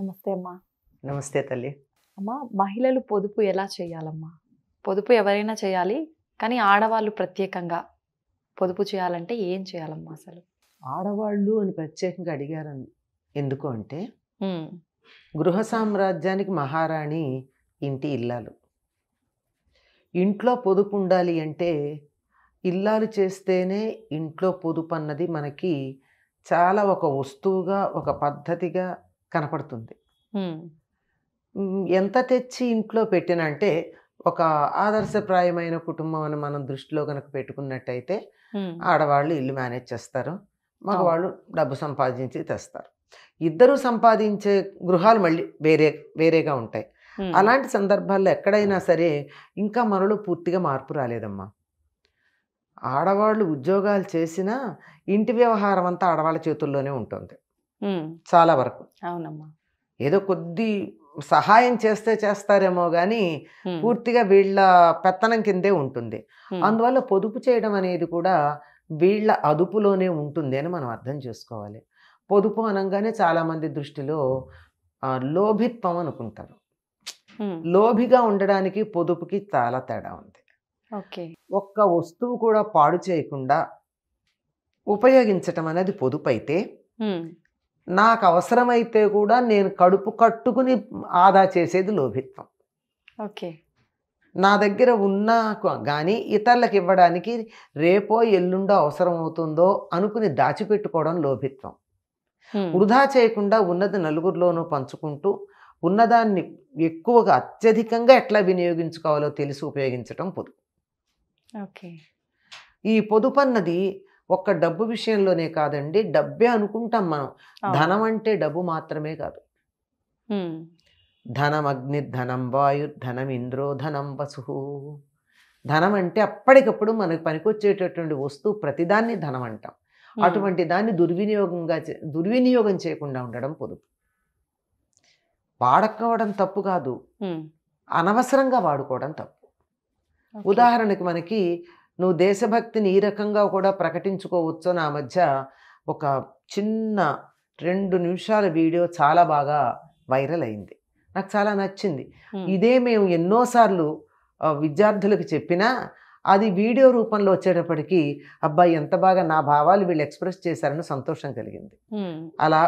నమస్తే అమ్మా నమస్తే తల్లి అమ్మా మహిళలు పొదుపు ఎలా చేయాలమ్మా పొదుపు ఎవరైనా చేయాలి కానీ ఆడవాళ్ళు ప్రత్యేకంగా పొదుపు చేయాలంటే ఏం చేయాలమ్మా అసలు ఆడవాళ్ళు అని ప్రత్యేకంగా అడిగారు ఎందుకు అంటే గృహ సామ్రాజ్యానికి మహారాణి ఇంటి ఇల్లాలు ఇంట్లో పొదుపు ఉండాలి అంటే ఇల్లాలు చేస్తేనే ఇంట్లో పొదుపు అన్నది మనకి చాలా ఒక వస్తువుగా ఒక పద్ధతిగా కనపడుతుంది ఎంత తెచ్చి ఇంట్లో పెట్టినంటే ఒక ఆదర్శప్రాయమైన కుటుంబం అని మనం దృష్టిలో కనుక పెట్టుకున్నట్టయితే ఆడవాళ్ళు ఇల్లు మేనేజ్ చేస్తారు మగవాళ్ళు డబ్బు సంపాదించి తెస్తారు ఇద్దరు సంపాదించే గృహాలు మళ్ళీ వేరే వేరేగా ఉంటాయి అలాంటి సందర్భాల్లో ఎక్కడైనా సరే ఇంకా మనలో పూర్తిగా మార్పు రాలేదమ్మా ఆడవాళ్ళు ఉద్యోగాలు చేసినా ఇంటి వ్యవహారం అంతా ఆడవాళ్ళ చేతుల్లోనే ఉంటుంది చాలా వరకు అవునమ్మా ఏదో కొద్ది సహాయం చేస్తే చేస్తారేమో కానీ పూర్తిగా వీళ్ళ పెత్తనం కిందే ఉంటుంది అందువల్ల పొదుపు చేయడం అనేది కూడా వీళ్ళ అదుపులోనే ఉంటుంది అని మనం అర్థం చేసుకోవాలి పొదుపు అనగానే చాలామంది దృష్టిలో లోభిత్వం అనుకుంటారు లోభిగా ఉండడానికి పొదుపుకి చాలా తేడా ఉంది ఓకే ఒక్క వస్తువు కూడా పాడు చేయకుండా ఉపయోగించటం అనేది పొదుపు అయితే నాకు అవసరమైతే కూడా నేను కడుపు కట్టుకుని ఆదా చేసేది లోభిత్వం ఓకే నా దగ్గర ఉన్నా కానీ ఇతరులకు ఇవ్వడానికి రేపో ఎల్లుండో అవసరం అవుతుందో అనుకుని దాచిపెట్టుకోవడం లోభిత్వం వృధా చేయకుండా ఉన్నది నలుగురిలోనూ పంచుకుంటూ ఉన్నదాన్ని ఎక్కువగా అత్యధికంగా ఎట్లా వినియోగించుకోవాలో తెలిసి ఉపయోగించడం పొదుపు ఓకే ఈ పొదుపు అన్నది ఒక్క డబ్బు విషయంలోనే కాదండి డబ్బే అనుకుంటాం మనం ధనం అంటే డబ్బు మాత్రమే కాదు ధనం అగ్ని ధనం వాయు ధనం ఇంద్రో ధనం వసు ధనం అంటే అప్పటికప్పుడు మనకు పనికొచ్చేటటువంటి వస్తువు ప్రతిదాన్ని ధనం అంటాం అటువంటి దాన్ని దుర్వినియోగంగా దుర్వినియోగం చేయకుండా ఉండడం పొదుపు వాడకపోవడం తప్పు కాదు అనవసరంగా వాడుకోవడం తప్పు ఉదాహరణకి మనకి నువ్వు దేశభక్తిని ఈ రకంగా కూడా ప్రకటించుకోవచ్చు నా మధ్య ఒక చిన్న రెండు నిమిషాల వీడియో చాలా బాగా వైరల్ అయింది నాకు చాలా నచ్చింది ఇదే మేము ఎన్నోసార్లు విద్యార్థులకు చెప్పినా అది వీడియో రూపంలో వచ్చేటప్పటికీ అబ్బాయి ఎంత బాగా నా భావాలు వీళ్ళు ఎక్స్ప్రెస్ చేశారని సంతోషం కలిగింది అలా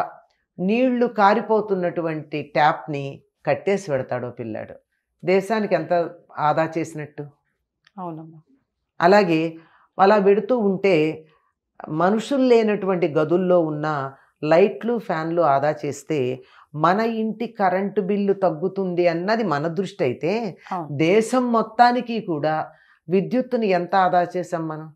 నీళ్లు కారిపోతున్నటువంటి ట్యాప్ని కట్టేసి పెడతాడో పిల్లాడు దేశానికి ఎంత ఆదా చేసినట్టు అవునమ్మా అలాగే అలా పెడుతూ ఉంటే మనుషులు లేనటువంటి గదుల్లో ఉన్న లైట్లు ఫ్యాన్లు ఆదా చేస్తే మన ఇంటి కరెంటు బిల్లు తగ్గుతుంది అన్నది మన దృష్టి అయితే దేశం మొత్తానికి కూడా విద్యుత్తుని ఎంత ఆదా చేసాం మనం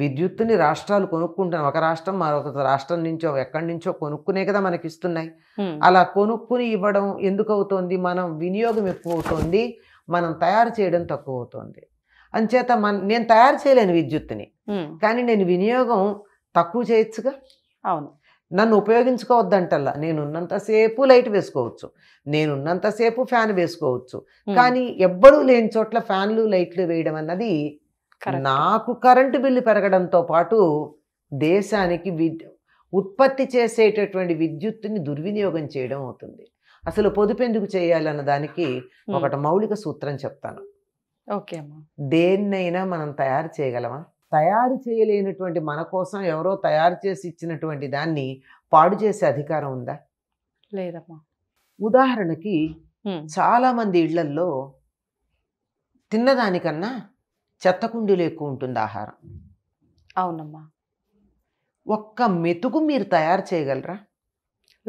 విద్యుత్తుని రాష్ట్రాలు కొనుక్కుంటాం ఒక రాష్ట్రం మరొక రాష్ట్రం నుంచో ఎక్కడి నుంచో కొనుక్కునే కదా మనకి ఇస్తున్నాయి అలా కొనుక్కుని ఇవ్వడం ఎందుకు అవుతోంది మనం వినియోగం ఎక్కువ అవుతుంది మనం తయారు చేయడం తక్కువ అవుతుంది అంచేత మన నేను తయారు చేయలేను విద్యుత్తుని కానీ నేను వినియోగం తక్కువ చేయొచ్చుగా అవును నన్ను ఉపయోగించుకోవద్దంటల్లా నేనున్నంతసేపు లైట్ వేసుకోవచ్చు నేనున్నంతసేపు ఫ్యాన్ వేసుకోవచ్చు కానీ ఎవ్వరూ లేని చోట్ల ఫ్యాన్లు లైట్లు వేయడం అన్నది నాకు కరెంటు బిల్లు పెరగడంతో పాటు దేశానికి విద్ ఉత్పత్తి చేసేటటువంటి విద్యుత్తుని దుర్వినియోగం చేయడం అవుతుంది అసలు పొదుపెందుకు చేయాలన్న దానికి ఒకటి మౌలిక సూత్రం చెప్తాను ఓకే దేన్నైనా మనం తయారు చేయగలమా తయారు చేయలేనటువంటి మన కోసం ఎవరో తయారు చేసి ఇచ్చినటువంటి దాన్ని పాడు చేసే అధికారం ఉందా లేదమ్మా ఉదాహరణకి చాలామంది ఇళ్లల్లో తిన్నదానికన్నా చెత్త కుండీలు ఎక్కువ ఉంటుంది ఆహారం అవునమ్మా ఒక్క మెతుకు మీరు తయారు చేయగలరా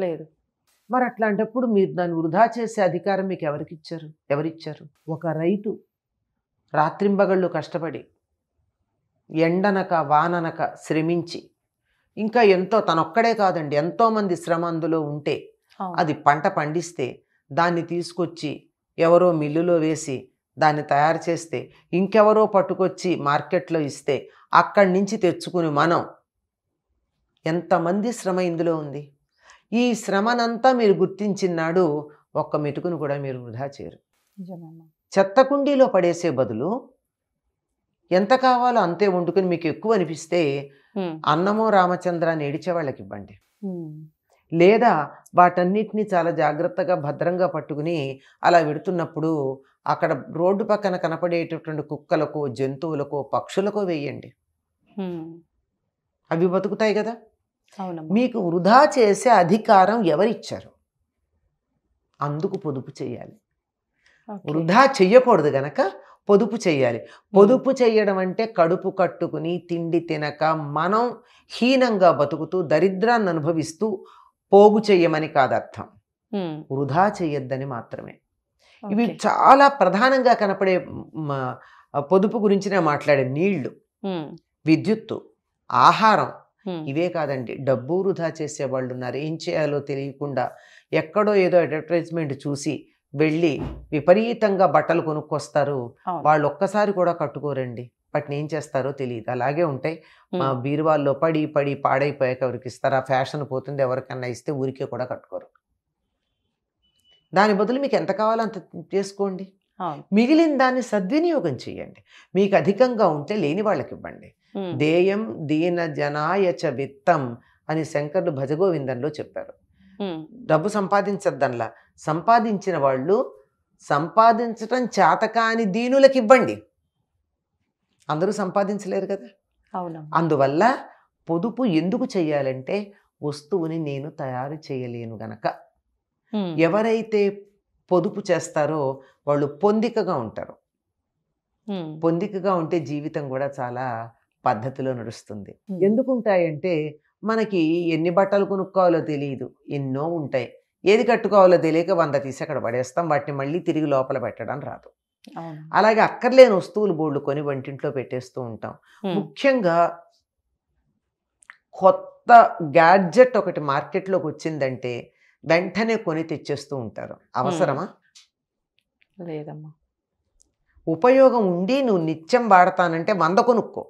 లేదు మరి అట్లాంటప్పుడు మీరు దాన్ని వృధా చేసే అధికారం మీకు ఎవరికిచ్చారు ఎవరిచ్చారు ఒక రైతు రాత్రింబగళ్ళు కష్టపడి ఎండనక వాననక శ్రమించి ఇంకా ఎంతో తనొక్కడే కాదండి ఎంతోమంది శ్రమ అందులో ఉంటే అది పంట పండిస్తే దాన్ని తీసుకొచ్చి ఎవరో మిల్లులో వేసి దాన్ని తయారు చేస్తే ఇంకెవరో పట్టుకొచ్చి మార్కెట్లో ఇస్తే అక్కడి నుంచి తెచ్చుకుని మనం ఎంతమంది శ్రమ ఇందులో ఉంది ఈ శ్రమనంతా మీరు గుర్తించినాడు ఒక్క మెటుకును కూడా మీరు వృధా చేయరు చెత్త కుండీలో పడేసే బదులు ఎంత కావాలో అంతే వండుకొని మీకు ఎక్కువ అనిపిస్తే అన్నమో రామచంద్రాన్ని ఏడిచే వాళ్ళకి ఇవ్వండి లేదా వాటన్నిటిని చాలా జాగ్రత్తగా భద్రంగా పట్టుకుని అలా వెడుతున్నప్పుడు అక్కడ రోడ్డు పక్కన కనపడేటటువంటి కుక్కలకో జంతువులకో పక్షులకో వేయండి అవి బతుకుతాయి కదా మీకు వృధా చేసే అధికారం ఎవరిచ్చారు అందుకు పొదుపు చేయాలి వృధా చెయ్యకూడదు గనక పొదుపు చేయాలి పొదుపు చేయడం అంటే కడుపు కట్టుకుని తిండి తినక మనం హీనంగా బతుకుతూ దరిద్రాన్ని అనుభవిస్తూ పోగు చేయమని కాదర్థం వృధా చేయొద్దని మాత్రమే ఇవి చాలా ప్రధానంగా కనపడే పొదుపు గురించి నేను మాట్లాడే నీళ్లు విద్యుత్తు ఆహారం ఇవే కాదండి డబ్బు వృధా చేసే వాళ్ళు ఉన్నారు ఏం చేయాలో తెలియకుండా ఎక్కడో ఏదో అడ్వర్టైజ్మెంట్ చూసి వెళ్ళి విపరీతంగా బట్టలు కొనుక్కొస్తారు వాళ్ళు ఒక్కసారి కూడా కట్టుకోరండి వాటిని ఏం చేస్తారో తెలియదు అలాగే ఉంటాయి మా బీరువాల్లో పడి పడి పాడైపోయాక ఎవరికి ఇస్తారు ఆ ఫ్యాషన్ పోతుంది ఎవరికన్నా ఇస్తే ఊరికే కూడా కట్టుకోరు దాని బదులు మీకు ఎంత కావాలో అంత చేసుకోండి మిగిలిన దాన్ని సద్వినియోగం చేయండి మీకు అధికంగా ఉంటే లేని వాళ్ళకి ఇవ్వండి దేయం దీన జనాయచ విత్తం అని శంకరుడు భజగోవిందంలో చెప్పారు డబ్బు సంపాదించద్దనలా సంపాదించిన వాళ్ళు సంపాదించటం చేతకాని దీనులకు ఇవ్వండి అందరూ సంపాదించలేరు కదా అందువల్ల పొదుపు ఎందుకు చేయాలంటే వస్తువుని నేను తయారు చేయలేను గనక ఎవరైతే పొదుపు చేస్తారో వాళ్ళు పొందికగా ఉంటారు పొందికగా ఉంటే జీవితం కూడా చాలా పద్ధతిలో నడుస్తుంది ఎందుకుంటాయంటే మనకి ఎన్ని బట్టలు కొనుక్కోవాలో తెలియదు ఎన్నో ఉంటాయి ఏది కట్టుకోవాలో తెలియక వంద తీసి అక్కడ పడేస్తాం వాటిని మళ్ళీ తిరిగి లోపల పెట్టడం రాదు అలాగే అక్కర్లేని వస్తువులు బోర్డు కొని వంటింట్లో పెట్టేస్తూ ఉంటాం ముఖ్యంగా కొత్త గ్యాడ్జెట్ ఒకటి మార్కెట్లోకి వచ్చిందంటే వెంటనే కొని తెచ్చేస్తూ ఉంటారు అవసరమా లేదమ్మా ఉపయోగం ఉండి నువ్వు నిత్యం వాడతానంటే వంద కొనుక్కో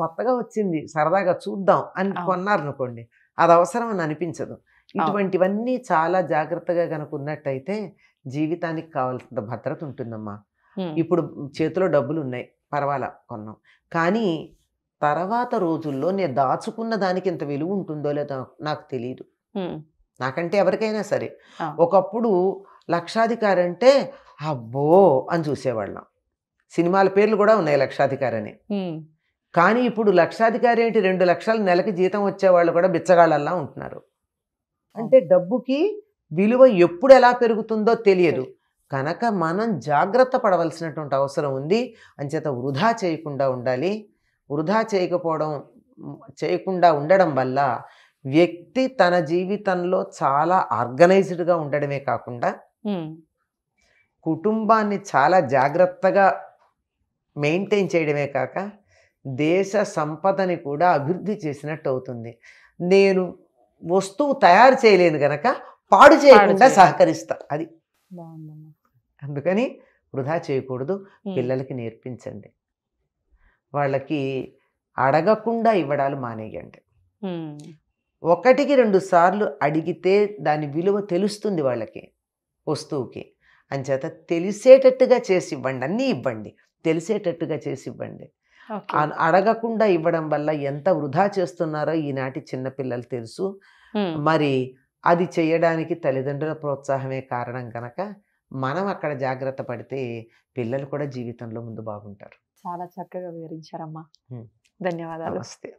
కొత్తగా వచ్చింది సరదాగా చూద్దాం అని అనుకోండి అది అవసరం అని అనిపించదు ఇటువంటివన్నీ చాలా జాగ్రత్తగా కనుక ఉన్నట్టయితే జీవితానికి కావాల్సిన భద్రత ఉంటుందమ్మా ఇప్పుడు చేతిలో డబ్బులు ఉన్నాయి పర్వాలా కొన్నాం కానీ తర్వాత రోజుల్లో నేను దాచుకున్న దానికి ఇంత విలువ ఉంటుందో లేదో నాకు తెలియదు నాకంటే ఎవరికైనా సరే ఒకప్పుడు లక్షాధికారి అంటే అబ్బో అని చూసేవాళ్ళం సినిమాల పేర్లు కూడా ఉన్నాయి లక్షాధికారి అని కానీ ఇప్పుడు లక్షాధికారి ఏంటి రెండు లక్షల నెలకి జీతం వచ్చేవాళ్ళు కూడా బిచ్చగాళ్ళల్లా ఉంటున్నారు అంటే డబ్బుకి విలువ ఎప్పుడు ఎలా పెరుగుతుందో తెలియదు కనుక మనం జాగ్రత్త పడవలసినటువంటి అవసరం ఉంది అంచేత వృధా చేయకుండా ఉండాలి వృధా చేయకపోవడం చేయకుండా ఉండడం వల్ల వ్యక్తి తన జీవితంలో చాలా ఆర్గనైజ్డ్గా ఉండడమే కాకుండా కుటుంబాన్ని చాలా జాగ్రత్తగా మెయింటైన్ చేయడమే కాక దేశ సంపదని కూడా అభివృద్ధి చేసినట్టు అవుతుంది నేను వస్తువు తయారు చేయలేను గనక పాడు చేయకుండా సహకరిస్తా అది అందుకని వృధా చేయకూడదు పిల్లలకి నేర్పించండి వాళ్ళకి అడగకుండా ఇవ్వడాలు మానేయండి ఒకటికి రెండు సార్లు అడిగితే దాని విలువ తెలుస్తుంది వాళ్ళకి వస్తువుకి చేత తెలిసేటట్టుగా చేసి ఇవ్వండి అన్నీ ఇవ్వండి తెలిసేటట్టుగా చేసి ఇవ్వండి అడగకుండా ఇవ్వడం వల్ల ఎంత వృధా చేస్తున్నారో ఈనాటి చిన్నపిల్లలు తెలుసు మరి అది చేయడానికి తల్లిదండ్రుల ప్రోత్సాహమే కారణం కనుక మనం అక్కడ జాగ్రత్త పడితే పిల్లలు కూడా జీవితంలో ముందు బాగుంటారు చాలా చక్కగా వివరించారమ్మా ధన్యవాదాలు వస్తే